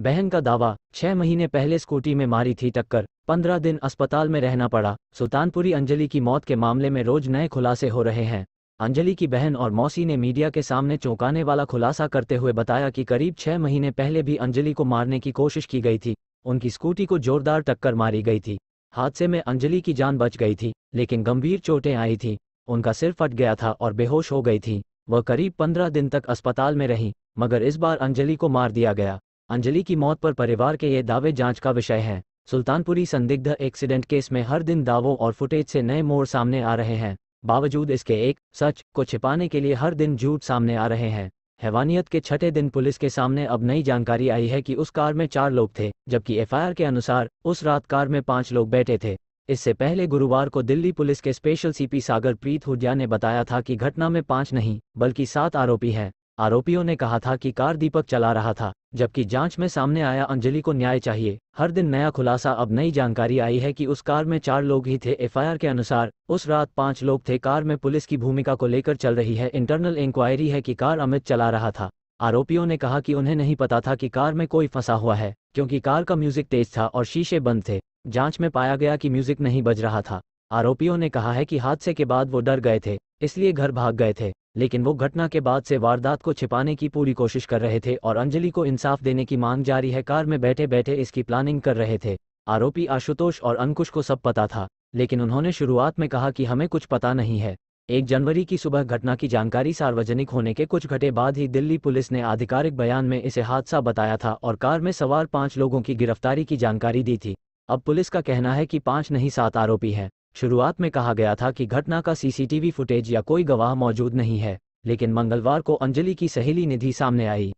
बहन का दावा छह महीने पहले स्कूटी में मारी थी टक्कर पंद्रह दिन अस्पताल में रहना पड़ा सुल्तानपुरी अंजलि की मौत के मामले में रोज नए खुलासे हो रहे हैं अंजलि की बहन और मौसी ने मीडिया के सामने चौंकाने वाला खुलासा करते हुए बताया कि करीब छह महीने पहले भी अंजलि को मारने की कोशिश की गई थी उनकी स्कूटी को जोरदार टक्कर मारी गई थी हादसे में अंजलि की जान बच गई थी लेकिन गंभीर चोटें आई थी उनका सिर फट गया था और बेहोश हो गई थी वह करीब पंद्रह दिन तक अस्पताल में रही मगर इस बार अंजलि को मार दिया गया अंजलि की मौत पर परिवार के ये दावे जांच का विषय है सुल्तानपुरी संदिग्ध एक्सीडेंट केस में हर दिन दावों और फुटेज से नए मोड़ सामने आ रहे हैं बावजूद इसके एक सच को छिपाने के लिए हर दिन झूठ सामने आ रहे हैं हैवानियत के छठे दिन पुलिस के सामने अब नई जानकारी आई है कि उस कार में चार लोग थे जबकि एफआईआर के अनुसार उस रात कार में पांच लोग बैठे थे इससे पहले गुरुवार को दिल्ली पुलिस के स्पेशल सीपी सागर प्रीत हुडिया ने बताया था कि घटना में पांच नहीं बल्कि सात आरोपी हैं आरोपियों ने कहा था कि कार दीपक चला रहा था जबकि जांच में सामने आया अंजलि को न्याय चाहिए हर दिन नया खुलासा अब नई जानकारी आई है कि उस कार में चार लोग ही थे एफआईआर के अनुसार उस रात पांच लोग थे कार में पुलिस की भूमिका को लेकर चल रही है इंटरनल इंक्वायरी है कि कार अमित चला रहा था आरोपियों ने कहा कि उन्हें नहीं पता था कि कार में कोई फंसा हुआ है क्योंकि कार का म्यूजिक तेज था और शीशे बंद थे जांच में पाया गया कि म्यूजिक नहीं बज रहा था आरोपियों ने कहा है कि हादसे के बाद वो डर गए थे इसलिए घर भाग गए थे लेकिन वो घटना के बाद से वारदात को छिपाने की पूरी कोशिश कर रहे थे और अंजलि को इंसाफ देने की मांग जारी है कार में बैठे बैठे इसकी प्लानिंग कर रहे थे आरोपी आशुतोष और अंकुश को सब पता था लेकिन उन्होंने शुरुआत में कहा कि हमें कुछ पता नहीं है एक जनवरी की सुबह घटना की जानकारी सार्वजनिक होने के कुछ घंटे बाद ही दिल्ली पुलिस ने आधिकारिक बयान में इसे हादसा बताया था और कार में सवार पांच लोगों की गिरफ्तारी की जानकारी दी थी अब पुलिस का कहना है कि पांच नहीं सात आरोपी हैं शुरुआत में कहा गया था कि घटना का सीसीटीवी फुटेज या कोई गवाह मौजूद नहीं है लेकिन मंगलवार को अंजलि की सहेली निधि सामने आई